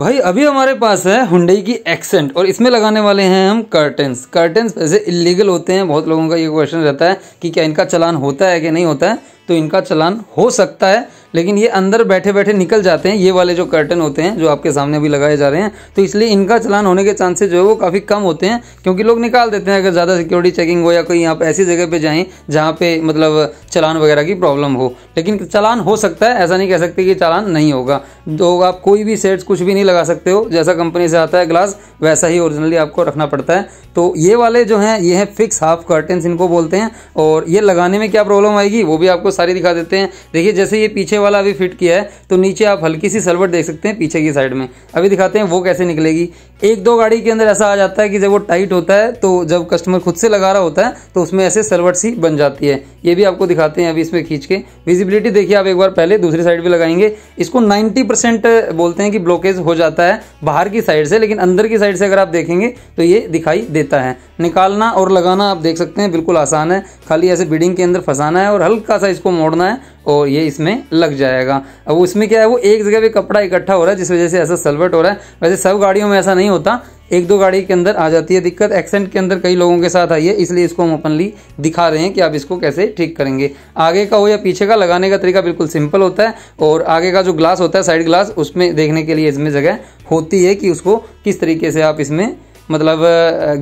भाई अभी हमारे पास है हुंडई की एक्सेंट और इसमें लगाने वाले हैं हम कर्टेंस कर्टेंस वैसे इलीगल होते हैं बहुत लोगों का ये क्वेश्चन रहता है कि क्या इनका चलान होता है कि नहीं होता है तो इनका चलान हो सकता है लेकिन ये अंदर बैठे बैठे निकल जाते हैं ये वाले जो कर्टन होते हैं जो आपके सामने भी लगाए जा रहे हैं तो इसलिए इनका चलान होने के चांसेस जो है वो काफ़ी कम होते हैं क्योंकि लोग निकाल देते हैं अगर ज़्यादा सिक्योरिटी चेकिंग हो या कोई यहाँ पर ऐसी जगह पर जाएँ जहाँ पर मतलब चलान वगैरह की प्रॉब्लम हो लेकिन चलान हो सकता है ऐसा नहीं कह सकते कि चालान नहीं होगा तो आप कोई भी सेट्स कुछ भी नहीं लगा सकते हो जैसा कंपनी से आता है ग्लास वैसा ही ओरिजिनली आपको रखना पड़ता है तो ये वाले जो हैं ये हैं फिक्स हाफ कर्टन इनको बोलते हैं और ये लगाने में क्या प्रॉब्लम आएगी वो भी आपको सारी दिखा देते हैं देखिए जैसे ये पीछे वाला अभी फिट किया है तो नीचे आप हल्की सी सलवट देख सकते हैं पीछे की साइड में अभी दिखाते हैं वो कैसे निकलेगी एक दो गाड़ी के अंदर ऐसा आ जाता है कि जब वो टाइट होता है तो जब कस्टमर खुद से लगा रहा होता है तो उसमें ऐसे सलवट सी बन जाती है ये भी आपको दिखाते हैं अभी इसमें खींच के विजिबिलिटी देखिए आप एक बार पहले दूसरी साइड भी लगाएंगे इसको 90 परसेंट बोलते हैं कि ब्लॉकेज हो जाता है बाहर की साइड से लेकिन अंदर की साइड से अगर आप देखेंगे तो ये दिखाई देता है निकालना और लगाना आप देख सकते हैं बिल्कुल आसान है खाली ऐसे बीडिंग के अंदर फंसाना है और हल्का सा इसको मोड़ना है और ये इसमें लग जाएगा अब उसमें क्या है वो एक जगह पे कपड़ा इकट्ठा हो रहा है जिस वजह से ऐसा सलवट हो रहा है वैसे सब गाड़ियों में ऐसा नहीं नहीं होता एक दो गाड़ी के अंदर आ जाती है दिक्कत एक्सेंट के अंदर कई लोगों के साथ आई है इसलिए इसको हम ओपनली दिखा रहे हैं कि आप इसको कैसे ठीक करेंगे आगे का हो या पीछे का लगाने का तरीका बिल्कुल सिंपल होता है और आगे का जो ग्लास होता है साइड ग्लास उसमें देखने के लिए इसमें जगह होती है कि उसको किस तरीके से आप इसमें मतलब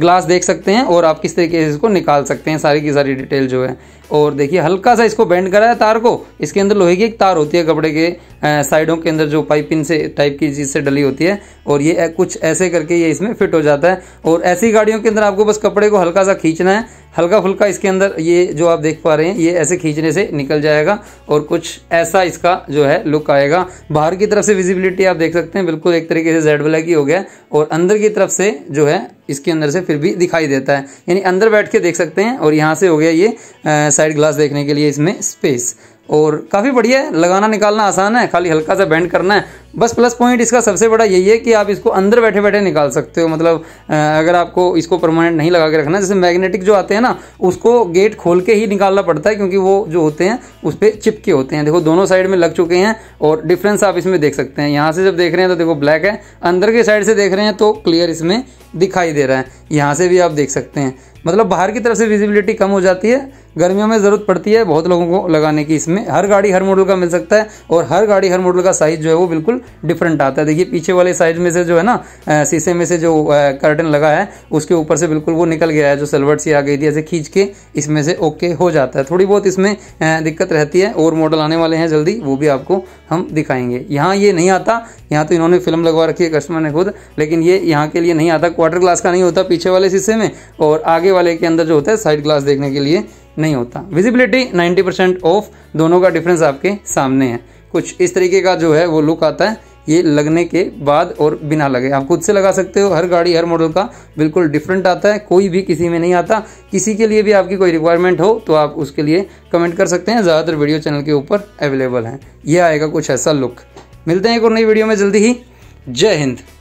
ग्लास देख सकते हैं और आप किस तरीके से इसको निकाल सकते हैं सारी की सारी डिटेल जो है और देखिए हल्का सा इसको बेंड करा है तार को इसके अंदर लोहे की एक तार होती है कपड़े के साइडों के अंदर जो पाइपिंग से टाइप की चीज़ से डली होती है और ये कुछ ऐसे करके ये इसमें फिट हो जाता है और ऐसी गाड़ियों के अंदर आपको बस कपड़े को हल्का सा खींचना है हल्का फुल्का इसके अंदर ये जो आप देख पा रहे हैं ये ऐसे खींचने से निकल जाएगा और कुछ ऐसा इसका जो है लुक आएगा बाहर की तरफ से विजिबिलिटी आप देख सकते हैं बिल्कुल एक तरीके से जेड ब्लैक ही हो गया और अंदर की तरफ से जो है इसके अंदर से फिर भी दिखाई देता है यानी अंदर बैठ के देख सकते हैं और यहाँ से हो गया ये साइड ग्लास देखने के लिए इसमें स्पेस और काफ़ी बढ़िया है लगाना निकालना आसान है खाली हल्का सा बैंड करना है बस प्लस पॉइंट इसका सबसे बड़ा यही है कि आप इसको अंदर बैठे बैठे निकाल सकते हो मतलब अगर आपको इसको परमानेंट नहीं लगा के रखना है जैसे मैग्नेटिक जो आते हैं ना उसको गेट खोल के ही निकालना पड़ता है क्योंकि वो जो होते हैं उस पर चिपके होते हैं देखो दोनों साइड में लग चुके हैं और डिफरेंस आप इसमें देख सकते हैं यहाँ से जब देख रहे हैं तो देखो ब्लैक है अंदर के साइड से देख रहे हैं तो क्लियर इसमें दिखाई दे रहा है यहाँ से भी आप देख सकते हैं मतलब बाहर की तरफ से विजिबिलिटी कम हो जाती है गर्मियों में ज़रूरत पड़ती है बहुत लोगों को लगाने की इसमें हर गाड़ी हर मॉडल का मिल सकता है और हर गाड़ी हर मॉडल का साइज़ जो है वो बिल्कुल डिफरेंट आता है देखिए पीछे वाले साइज में से जो है ना शीशे में से जो कर्टन लगा है उसके ऊपर से बिल्कुल वो निकल गया है जो सलवर सी आ गई थी ऐसे खींच के इसमें से ओके हो जाता है थोड़ी बहुत इसमें दिक्कत रहती है और मॉडल आने वाले हैं जल्दी वो भी आपको हम दिखाएंगे यहाँ ये नहीं आता यहाँ तो इन्होंने फिल्म लगवा रखी है कस्टमर ने खुद लेकिन ये यहाँ के लिए नहीं आता क्वार्टर ग्लास का नहीं होता पीछे वाले शीशे में और आगे वाले के अंदर जो होता है साइड ग्लास देखने के लिए नहीं होता विजिबिलिटी 90 परसेंट ऑफ दोनों का डिफरेंस आपके सामने है कुछ इस तरीके का जो है वो लुक आता है ये लगने के बाद और बिना लगे आप खुद से लगा सकते हो हर गाड़ी हर मॉडल का बिल्कुल डिफरेंट आता है कोई भी किसी में नहीं आता किसी के लिए भी आपकी कोई रिक्वायरमेंट हो तो आप उसके लिए कमेंट कर सकते हैं ज़्यादातर वीडियो चैनल के ऊपर अवेलेबल हैं यह आएगा कुछ ऐसा लुक मिलते हैं एक और नई वीडियो में जल्दी ही जय हिंद